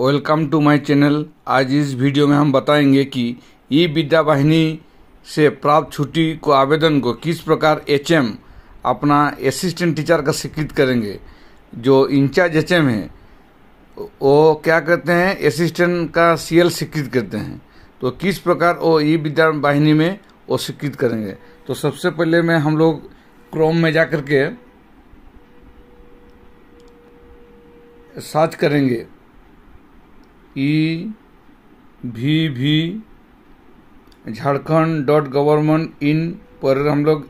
welcome to my channel आज इस video में हम बताएंगे कि ई विद्या वाहिनी से प्राप्त छुट्टी को आवेदन को किस प्रकार एचएम अपना असिस्टेंट टीचर का स्वीकृत करेंगे जो इंचार्ज एचएम है वो क्या करते हैं असिस्टेंट का सीएल स्वीकृत करते हैं तो किस प्रकार वो ई विद्या वाहिनी में वो स्वीकृत करेंगे तो सबसे पहले मैं हम लोग क्रोम में जा करके के सर्च करेंगे ई भी भी झारखंड डॉट गवर्नमेंट इन पर हम लोग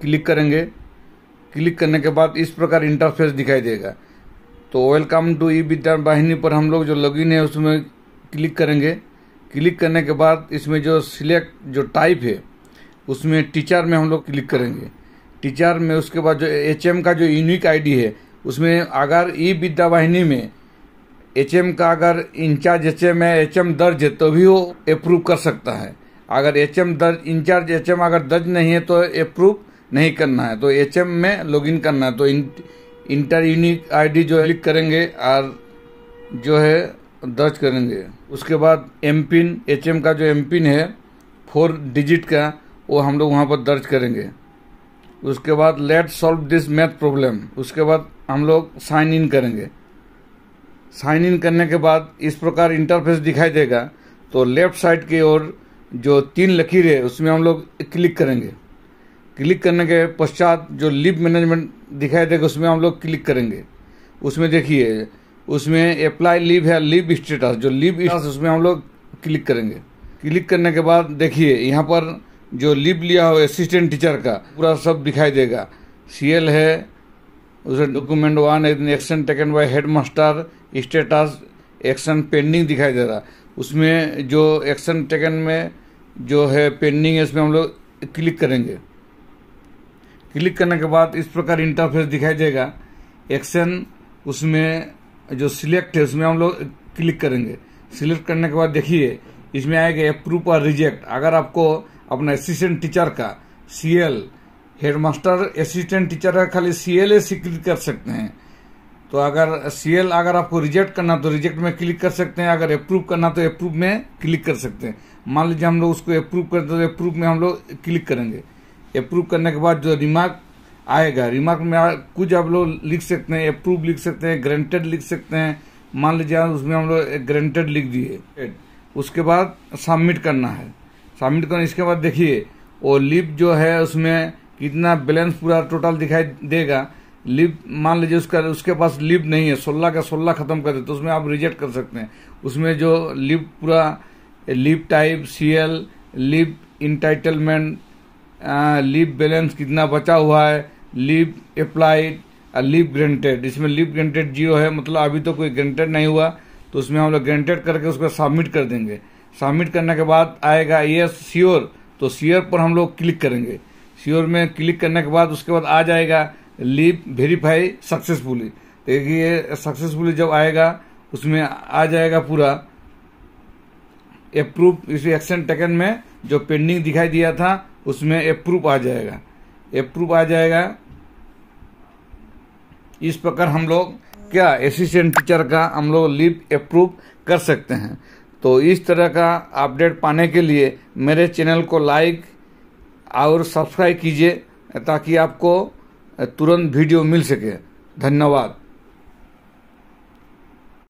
क्लिक करेंगे क्लिक करने के बाद इस प्रकार इंटरफेस दिखाई देगा तो वेलकम टू ई विद्या वाहिनी पर हम लोग जो लॉगिन है उसमें क्लिक करेंगे क्लिक करने के बाद इसमें जो सिलेक्ट जो टाइप है उसमें टीचर में हम लोग क्लिक करेंगे टीचर में उसके बाद जो एच का जो यूनिक आईडी है उसमें अगर ई विद्या वाहिनी में एच का अगर इंचार्ज एच है एच दर्ज है तो भी वो अप्रूव कर सकता है अगर एच दर्ज इंचार्ज एच अगर दर्ज नहीं है तो अप्रूव नहीं करना है तो एच में लॉग इन करना है तो इंटर यूनिक आईडी जो है क्लिक करेंगे और जो है दर्ज करेंगे उसके बाद एम पिन एच का जो एम पिन है फोर डिजिट का वो हम लोग वहाँ पर दर्ज करेंगे उसके बाद let solve this math problem उसके बाद हम लोग साइन इन करेंगे साइन इन करने के बाद इस प्रकार इंटरफेस दिखाई देगा तो लेफ्ट साइड की ओर जो तीन लकीर है उसमें हम लोग क्लिक करेंगे क्लिक करने के पश्चात जो लिप मैनेजमेंट दिखाई देगा उसमें हम लोग क्लिक करेंगे उसमें देखिए उसमें अप्लाई लिव है लिव स्टेटस जो लिव स्टेटस उसमें हम लोग क्लिक करेंगे क्लिक करने के बाद देखिए यहाँ पर जो लिव लिया हो असिस्टेंट टीचर का पूरा सब दिखाई देगा सीएल है उसे document one action taken by head master status action pending दिखाई दे रहा उसमें जो एक्शन टेकन में जो है पेंडिंग है इसमें हम लोग क्लिक करेंगे क्लिक करने के बाद इस प्रकार इंटरफेस दिखाई देगा एक्शन उसमें जो सिलेक्ट है उसमें हम लोग क्लिक करेंगे सिलेक्ट करने के बाद देखिए इसमें आएगा अप्रूव और रिजेक्ट अगर आपको अपना असिस्टेंट टीचर का C L headmaster assistant teacher का खाली सी एल ए स्वीकृत कर सकते हैं तो अगर सीएल अगर आपको रिजेक्ट करना तो रिजेक्ट में क्लिक कर सकते हैं अगर अप्रूव करना तो अप्रूव में क्लिक कर सकते हैं मान लीजिए हम लोग उसको अप्रूव करते तो अप्रूव में हम लोग क्लिक करेंगे अप्रूव करने के बाद जो रिमार्क आएगा रिमार्क में आ, कुछ आप लोग लिख सकते हैं अप्रूव लिख सकते हैं ग्रेंटेड लिख सकते हैं मान लीजिए उसमें हम लोग ग्रेंटेड लिख दिए उसके बाद सबमिट करना है सबमिट करना इसके बाद देखिए वो लिप जो है उसमें कितना बैलेंस पूरा टोटल दिखाई देगा लिव मान लीजिए उसका उसके पास लिव नहीं है सोलह का सोलह खत्म कर दे तो उसमें आप रिजेक्ट कर सकते हैं उसमें जो लिव पूरा leave type C L leave entitlement leave balance कितना बचा हुआ है लिव अप्लाइड लिव ग्रेंटेड इसमें लिव ग्रेंटेड जियो है मतलब अभी तो कोई ग्रेंटेड नहीं हुआ तो उसमें हम लोग ग्रेंटेड करके उसको सबमिट कर देंगे सबमिट करने के बाद आएगा ये श्योर तो सियोर पर हम लोग क्लिक करेंगे श्योर में क्लिक करने के बाद उसके बाद आ जाएगा लीव वेरीफाई सक्सेसफुली देखिए सक्सेसफुली जब आएगा उसमें आ जाएगा पूरा अप्रूव इस एक्शन टेकन में जो पेंडिंग दिखाई दिया था उसमें अप्रूव आ जाएगा अप्रूव आ जाएगा इस प्रकार हम लोग क्या असिस्टेंट टीचर का हम लोग लीव अप्रूव कर सकते हैं तो इस तरह का अपडेट पाने के लिए मेरे चैनल को लाइक और सब्सक्राइब कीजिए ताकि आपको तुरंत वीडियो मिल सके धन्यवाद